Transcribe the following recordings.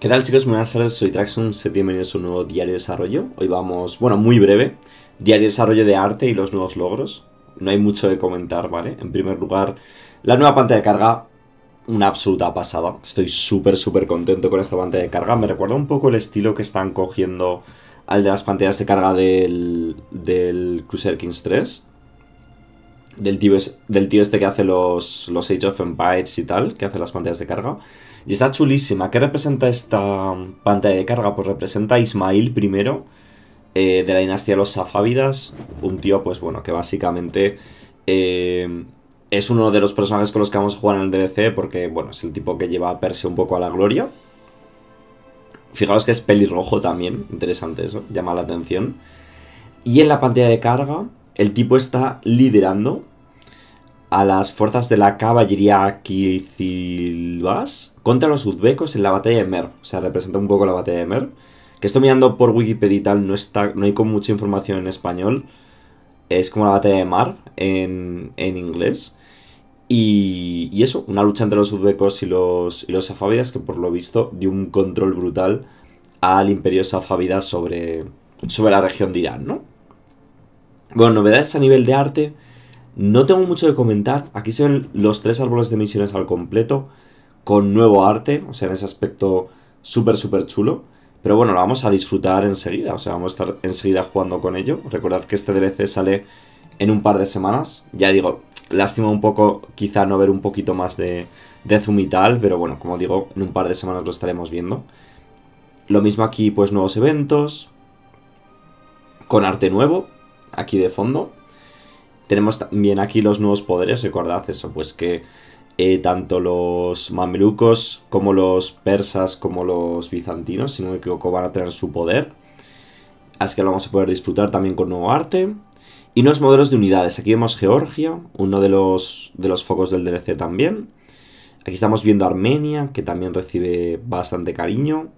¿Qué tal chicos? Muy buenas tardes, soy Traxxon, bienvenidos a un nuevo diario de desarrollo. Hoy vamos, bueno, muy breve, diario de desarrollo de arte y los nuevos logros. No hay mucho de comentar, ¿vale? En primer lugar, la nueva pantalla de carga, una absoluta pasada. Estoy súper, súper contento con esta pantalla de carga. Me recuerda un poco el estilo que están cogiendo al de las pantallas de carga del, del Cruiser Kings 3 del tío, del tío este que hace los, los Age of Empires y tal, que hace las pantallas de carga. Y está chulísima. ¿Qué representa esta pantalla de carga? Pues representa a Ismail primero, eh, de la dinastía de los Safávidas. Un tío, pues bueno, que básicamente eh, es uno de los personajes con los que vamos a jugar en el DLC, porque bueno, es el tipo que lleva a Persia un poco a la gloria. Fijaos que es pelirrojo también, interesante eso, llama la atención. Y en la pantalla de carga el tipo está liderando a las fuerzas de la caballería Kizilbas contra los uzbecos en la batalla de Mer. O sea, representa un poco la batalla de Mer. Que estoy mirando por Wikipedia y tal, no, está, no hay con mucha información en español. Es como la batalla de Mar en, inglés. Y, eso, una lucha entre los uzbecos y los, y los safávidas que por lo visto dio un control brutal al imperio safávida sobre, sobre la región de Irán, ¿no? Bueno, novedades a nivel de arte. No tengo mucho que comentar. Aquí se ven los tres árboles de misiones al completo. Con nuevo arte. O sea, en ese aspecto súper, súper chulo. Pero bueno, lo vamos a disfrutar enseguida. O sea, vamos a estar enseguida jugando con ello. Recordad que este DLC sale en un par de semanas. Ya digo, lástima un poco quizá no ver un poquito más de, de Zoom y tal. Pero bueno, como digo, en un par de semanas lo estaremos viendo. Lo mismo aquí, pues nuevos eventos. Con arte nuevo aquí de fondo. Tenemos también aquí los nuevos poderes, recordad eso, pues que eh, tanto los mamelucos como los persas como los bizantinos, si no me equivoco, van a tener su poder. Así que lo vamos a poder disfrutar también con nuevo arte. Y nuevos modelos de unidades. Aquí vemos Georgia, uno de los, de los focos del DLC también. Aquí estamos viendo Armenia, que también recibe bastante cariño.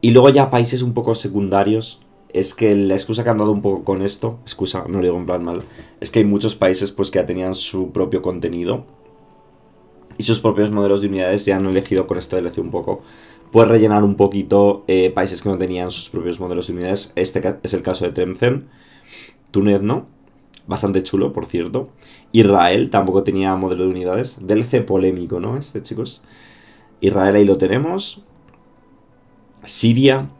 Y luego ya países un poco secundarios es que la excusa que han dado un poco con esto, excusa, no lo digo en plan mal, es que hay muchos países pues que ya tenían su propio contenido y sus propios modelos de unidades ya han elegido con esta DLC un poco, pues rellenar un poquito eh, países que no tenían sus propios modelos de unidades. Este es el caso de Tremcen, Túnez no, bastante chulo por cierto. Israel tampoco tenía modelo de unidades, DLC polémico, ¿no? Este chicos. Israel ahí lo tenemos. Siria,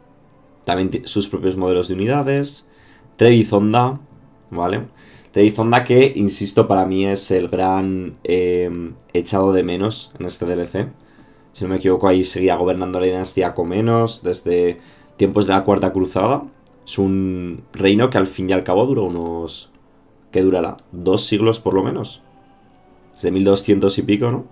también sus propios modelos de unidades. Trebizonda, ¿vale? Trebizonda que, insisto, para mí es el gran em, echado de menos en este DLC. Si no me equivoco, ahí seguía gobernando la dinastía menos desde tiempos de la Cuarta Cruzada. Es un reino que al fin y al cabo duró unos... ¿Qué durará? Dos siglos por lo menos. Desde 1200 y pico, ¿no?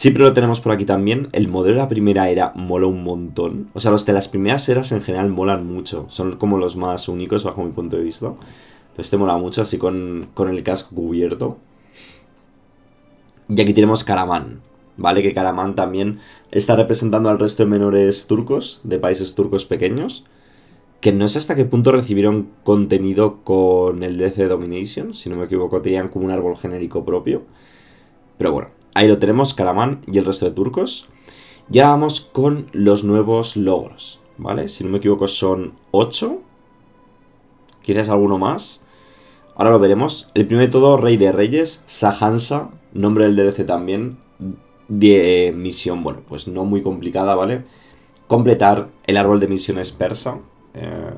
Siempre lo tenemos por aquí también. El modelo de la primera era mola un montón. O sea, los de las primeras eras en general molan mucho. Son como los más únicos bajo mi punto de vista. este mola mucho, así con, con el casco cubierto. Y aquí tenemos Karaman. ¿Vale? Que Karaman también está representando al resto de menores turcos, de países turcos pequeños. Que no sé hasta qué punto recibieron contenido con el DC Domination. Si no me equivoco, tenían como un árbol genérico propio. Pero bueno. Ahí lo tenemos, Karaman y el resto de turcos. Ya vamos con los nuevos logros, ¿vale? Si no me equivoco son 8. Quizás alguno más. Ahora lo veremos. El primero de todo, Rey de Reyes, Sahansa, nombre del DLC también. De eh, misión, bueno, pues no muy complicada, ¿vale? Completar el árbol de misiones persa. Eh,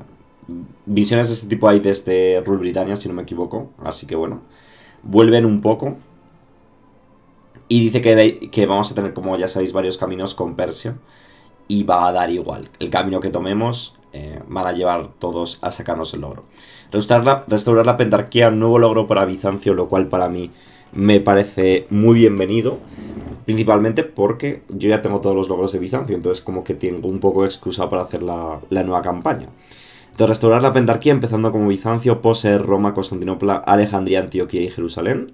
misiones de este tipo hay desde Rule Britannia, si no me equivoco. Así que bueno, vuelven un poco y dice que, que vamos a tener, como ya sabéis, varios caminos con Persia. Y va a dar igual. El camino que tomemos eh, van a llevar todos a sacarnos el logro. Restaurar la, restaurar la Pentarquía, un nuevo logro para Bizancio, lo cual para mí me parece muy bienvenido. Principalmente porque yo ya tengo todos los logros de Bizancio, entonces como que tengo un poco de excusa para hacer la, la nueva campaña. Entonces, restaurar la Pentarquía empezando como Bizancio, poseer Roma, Constantinopla, Alejandría, Antioquía y Jerusalén.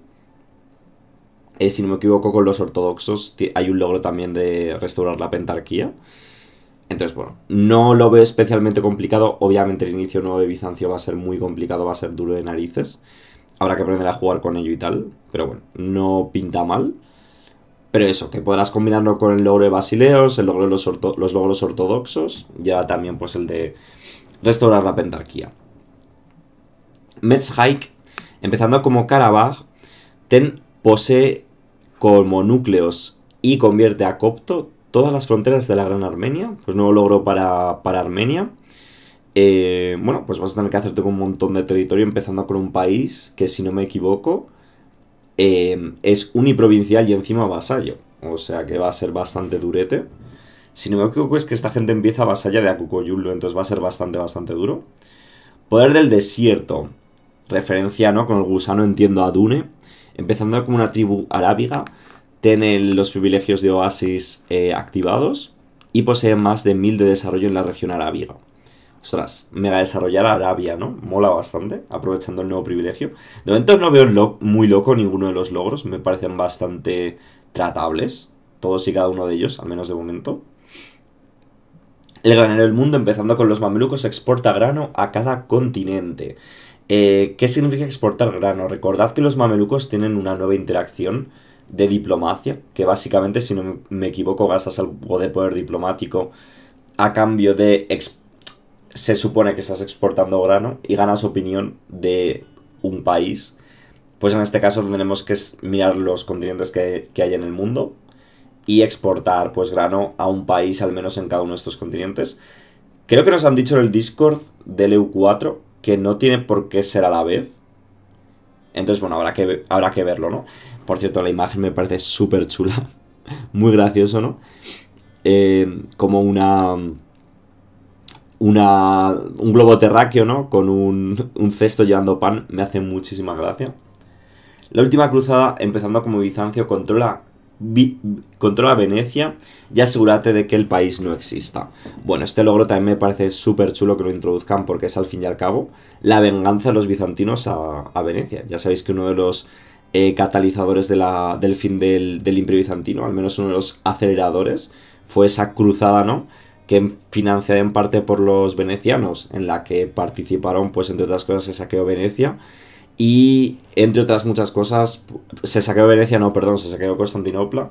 Eh, si no me equivoco, con los ortodoxos hay un logro también de restaurar la pentarquía. Entonces, bueno, no lo veo especialmente complicado. Obviamente el inicio nuevo de Bizancio va a ser muy complicado, va a ser duro de narices. Habrá que aprender a jugar con ello y tal. Pero bueno, no pinta mal. Pero eso, que podrás combinarlo con el logro de Basileos, el logro de los, los logros ortodoxos, ya también pues el de restaurar la pentarquía. Hike, empezando como Karabaj, Ten posee como núcleos y convierte a Copto todas las fronteras de la Gran Armenia, pues nuevo logro para, para Armenia. Eh, bueno, pues vas a tener que hacerte con un montón de territorio, empezando con un país que, si no me equivoco, eh, es uniprovincial y encima vasallo. O sea que va a ser bastante durete. Si no me equivoco, es que esta gente empieza vasalla de Akukoyullo, entonces va a ser bastante, bastante duro. Poder del desierto. Referencia, ¿no? Con el gusano entiendo a Dune empezando como una tribu arábiga, tienen los privilegios de oasis eh, activados y poseen más de 1000 de desarrollo en la región arábiga. Ostras, mega desarrollar a Arabia, ¿no? Mola bastante, aprovechando el nuevo privilegio. De momento no veo muy loco ninguno de los logros, me parecen bastante tratables, todos y cada uno de ellos, al menos de momento. El granero del mundo, empezando con los mamelucos, exporta grano a cada continente. Eh, ¿Qué significa exportar grano? Recordad que los mamelucos tienen una nueva interacción de diplomacia, que básicamente, si no me equivoco, gastas algo de poder diplomático a cambio de... Se supone que estás exportando grano y ganas opinión de un país. Pues en este caso tendremos que mirar los continentes que, hay en el mundo y exportar pues grano a un país al menos en cada uno de estos continentes. Creo que nos han dicho en el Discord del EU4 que no tiene por qué ser a la vez. Entonces, bueno, habrá que, habrá que verlo, ¿no? Por cierto, la imagen me parece súper chula. Muy gracioso, ¿no? Eh, como una... Una, un globo terráqueo, ¿no? Con un, un cesto llevando pan, me hace muchísima gracia. La última cruzada, empezando como Bizancio, controla controla Venecia y asegúrate de que el país no exista. Bueno, este logro también me parece súper chulo que lo introduzcan porque es al fin y al cabo la venganza de los bizantinos a, Venecia. Ya sabéis que uno de los eh, catalizadores del fin del, del imperio bizantino, al menos uno de los aceleradores, fue esa cruzada, ¿no? que financiada en parte por los venecianos, en la que participaron, pues entre otras cosas, se saqueó Venecia y entre otras muchas cosas, se saqueó Venecia, no, perdón, se saqueó Constantinopla,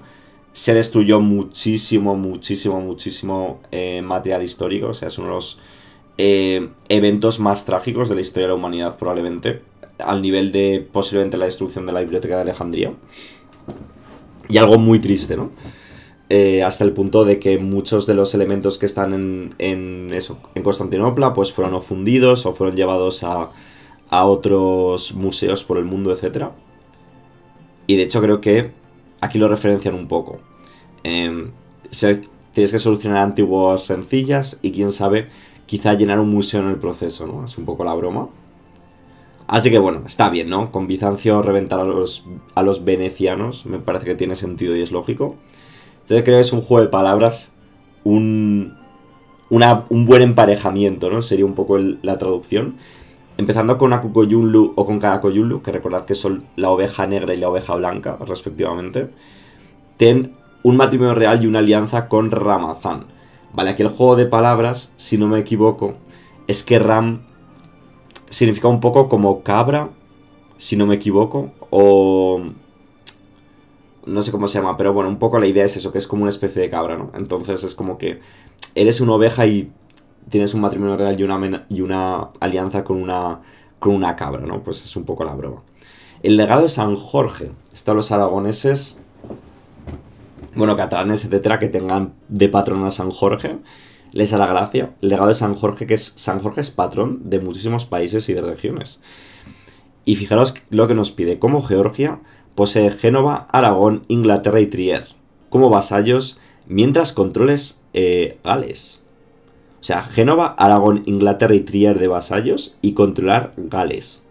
se destruyó muchísimo, muchísimo, muchísimo eh, material histórico, o sea, es uno de los eh, eventos más trágicos de la historia de la humanidad probablemente, al nivel de posiblemente la destrucción de la biblioteca de Alejandría, y algo muy triste, ¿no? Eh, hasta el punto de que muchos de los elementos que están en, en, eso, en Constantinopla pues fueron ofundidos o fueron llevados a, a otros museos por el mundo, etc. Y de hecho creo que aquí lo referencian un poco. Em, tienes que solucionar antiguas sencillas y quién sabe, quizá llenar un museo en el proceso, ¿no? Es un poco la broma. Así que bueno, está bien, ¿no? Con Bizancio reventar a los, a los venecianos me parece que tiene sentido y es lógico. Entonces creo que es un juego de palabras, un, un buen emparejamiento, ¿no? Sería un poco la traducción. Empezando con Akukoyunlu o con Karakoyunlu, que recordad que son la oveja negra y la oveja blanca, respectivamente, ten un matrimonio real y una alianza con Ramazan. Vale, aquí el juego de palabras, si no me equivoco, es que Ram significa un poco como cabra, si no me equivoco, o... No sé cómo se llama, pero bueno, un poco la idea es eso, que es como una especie de cabra, ¿no? Entonces es como que eres una oveja y tienes un matrimonio real y una, y una alianza con una, con una cabra, ¿no? Pues es un poco la broma. El legado de San Jorge. Está los aragoneses, bueno, catalanes, etcétera, que tengan de patrón a San Jorge. Les hará gracia. El legado de San Jorge, que es San Jorge es patrón de muchísimos países y de regiones. Y fijaros lo que nos pide. Como Georgia posee Génova, Aragón, Inglaterra y Trier. Como vasallos, mientras controles eh, Gales. O sea, Génova, Aragón, Inglaterra y Trier de vasallos y controlar Gales.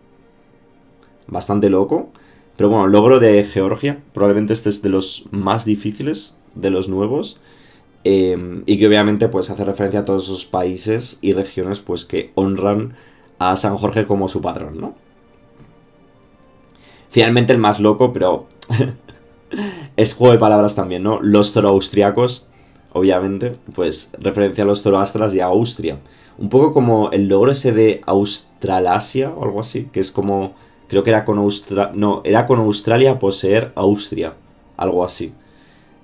Bastante loco. Pero bueno, logro de Georgia. Probablemente este es de los más difíciles, de los nuevos. Em, y que obviamente pues hace referencia a todos esos países y regiones pues que honran a San Jorge como su patrón, ¿no? Finalmente el más loco, pero es juego de palabras también, ¿no? Los zoroaustriacos obviamente, pues referencia a los zoroastras y a Austria. Un poco como el logro ese de Australasia o algo así, que es como, creo que era con Australia, no, era con Australia poseer Austria, algo así.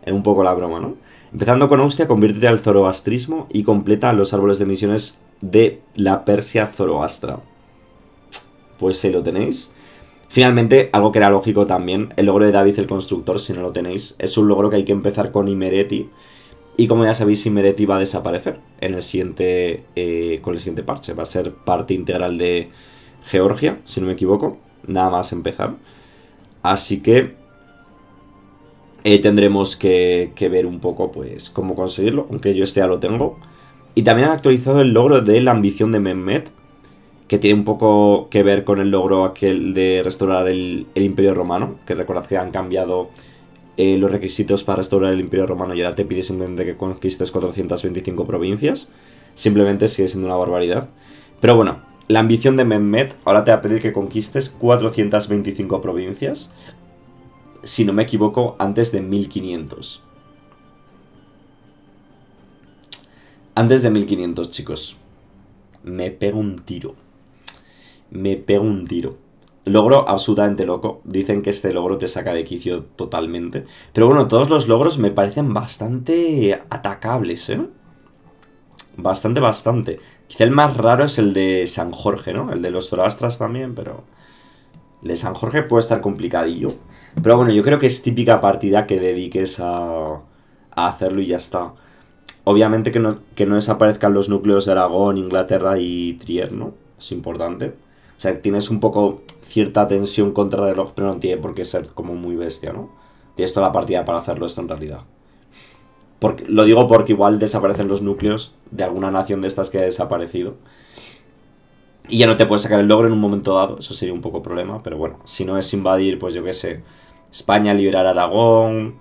es un poco la broma, ¿no? Empezando con Austria, conviértete al zoroastrismo y completa los árboles de misiones de la Persia zoroastra. Pues ahí lo tenéis. Finalmente, algo que era lógico también, el logro de David el Constructor, si no lo tenéis, es un logro que hay que empezar con Imereti, y como ya sabéis, Imereti va a desaparecer en el siguiente, eh, con el siguiente parche. Va a ser parte integral de Georgia, si no me equivoco. Nada más empezar. Así que eh, tendremos que, ver un poco pues cómo conseguirlo, aunque yo este ya lo tengo. Y también han actualizado el logro de la ambición de Mehmet, que tiene un poco que ver con el logro aquel de restaurar el, el Imperio Romano, que recordad que han cambiado eh, los requisitos para restaurar el Imperio Romano ahora te pides simplemente que conquistes 425 provincias. Simplemente sigue siendo una barbaridad. Pero bueno, la ambición de Mehmed ahora te va a pedir que conquistes 425 provincias. Si no me equivoco, antes de 1500. Antes de 1500, chicos. Me pego un tiro. Me pego un tiro logro absolutamente loco. Dicen que este logro te saca de quicio totalmente. Pero bueno, todos los logros me parecen bastante atacables, ¿eh? Bastante, bastante. Quizá el más raro es el de San Jorge, ¿no? El de los Zorastras también, pero... El de San Jorge puede estar complicadillo. Pero bueno, yo creo que es típica partida que dediques a, a hacerlo y ya está. Obviamente que no, que no desaparezcan los núcleos de Aragón, Inglaterra y Trier, ¿no? Es importante. O sea, tienes un poco cierta tensión contra el reloj, pero no tiene por qué ser como muy bestia, ¿no? Tienes toda la partida para hacerlo esto en realidad. Porque, lo digo porque igual desaparecen los núcleos de alguna nación de estas que ha desaparecido. Y ya no te puedes sacar el logro en un momento dado, eso sería un poco problema, pero bueno, si no es invadir, pues yo qué sé, España, liberar Aragón,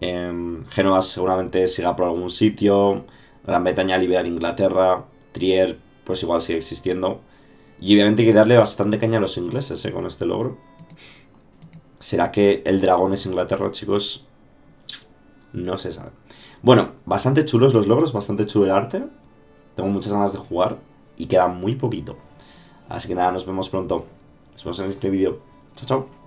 eh, Génova seguramente siga por algún sitio, Gran Bretaña liberar Inglaterra, Trier pues igual sigue existiendo. Y obviamente hay que darle bastante caña a los ingleses, ¿eh? Con este logro. ¿Será que el dragón es Inglaterra, chicos? No se sabe. Bueno, bastante chulos los logros, bastante chulo el arte. Tengo muchas ganas de jugar y queda muy poquito. Así que nada, nos vemos pronto. Nos vemos en este vídeo. Chao, chao.